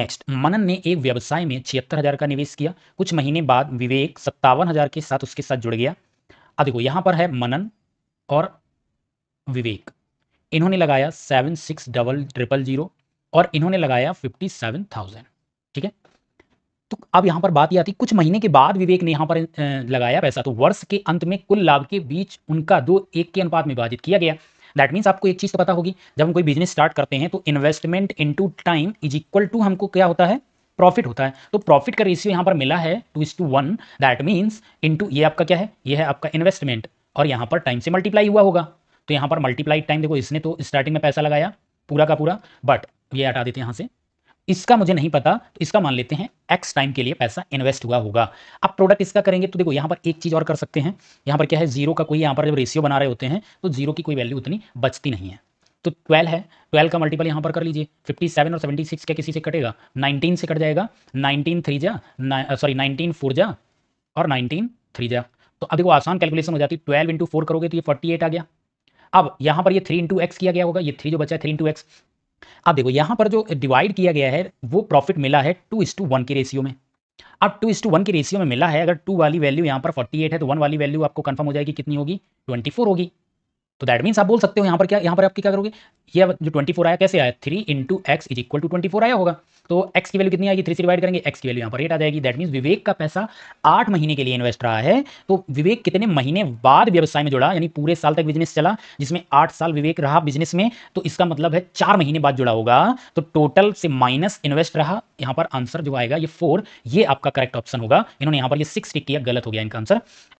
next मनन ने एक व्यवसाय में छिहत्तर हजार का निवेश किया कुछ महीने बाद विवेक सत्तावन हजार के साथ उसके साथ जुड़ गया अब देखो यहां पर है मनन और विवेक इन्होंने लगाया seven six double triple zero और इन्होंने लगाया फिफ्टी सेवन थाउजेंड ठीक है तो अब यहां पर बात यह आती कुछ महीने के बाद विवेक ने यहाँ पर लगाया पैसा तो वर्ष के अंत में कुल लाभ के बीच उनका दो एक के अनुपात में विभाजित किया गया दैट मीन्स आपको एक चीज़ तो पता होगी जब हम कोई बिजनेस स्टार्ट करते हैं तो investment two time is equal to हमको क्या होता है प्रॉफिट होता है तो प्रॉफिट का रेशियो यहाँ पर मिला है two is to one that means two ये आपका क्या है ये है आपका इन्वेस्टमेंट और यहाँ पर टाइम से मल्टीप्लाई हुआ होगा तो यहाँ पर मल्टीप्लाई टाइम देखो इसने तो स्टार्टिंग में पैसा लगाया पूरा का पूरा बट ये हटा देते हैं यहाँ से इसका मुझे नहीं पता इसका मान लेते हैं एक्स टाइम के लिए पैसा इन्वेस्ट हुआ होगा अब प्रोडक्ट इसका करेंगे तो देखो यहाँ पर एक चीज़ और कर सकते हैं यहाँ पर क्या है जीरो का कोई यहाँ पर जब रेशियो बना रहे होते हैं तो जीरो की कोई वैल्यू उतनी बचती नहीं है तो ट्वेल्व है ट्वेल्व का मल्टीपल यहाँ पर कर लीजिए फिफ्टी और सेवेंटी सिक्स क्या किसी से कटेगा नाइनटीन से कट जाएगा नाइनटीन थ्री जा सॉरी नाइनटीन फोर जा और नाइनटीन थ्री जा तो अब देखो आसान कैलकुलेशन हो जाती है ट्वेल्व इंटू फोर करोगे तो ये फोर्टी आ गया अब यहाँ पर ये थ्री इंटू एक्स किया गया होगा ये थ्री जो बचा है थ्री इंटू एक्स अब देखो यहां पर जो डिवाइड किया गया है वो प्रॉफिट मिला है टू इस टू वन के रेशियो में अब टू इस टू वन के रेशियो में मिला है अगर टू वाली वैल्यू यहां पर फोर्टी एट है तो वन वाली वैल्यू आपको कन्फर्म हो जाएगी कितनी होगी ट्वेंटी फोर होगी तो दैट मीन्स आप बोल सकते हो यहाँ पर क्या यहाँ पर आपकी क्या करोगे ये जो 24 आया कैसे आया three into x is equal to twenty आया होगा तो एक्स की वैल्यू कितनी आएगी थ्री से डिवाइड करेंगे एक्स की वैल्यू यहाँ पर एट आ जाएगी दैट मीन्स विवेक का पैसा आठ महीने के लिए इन्वेस्ट रहा है तो विवेक कितने महीने बाद व्यवसाय में जुड़ा यानी पूरे साल तक बिजनेस चला जिसमें आठ साल विवेक रहा बिजनेस में तो इसका मतलब है चार महीने बाद जुड़ा होगा तो टोटल से माइनस इन्वेस्ट रहा यहाँ पर आंसर जो आएगा ये फोर ये आपका करेक्ट ऑप्शन होगा इन्होंने यहाँ पर ये सिक्स टिक किया गलत हो गया इनका आंसर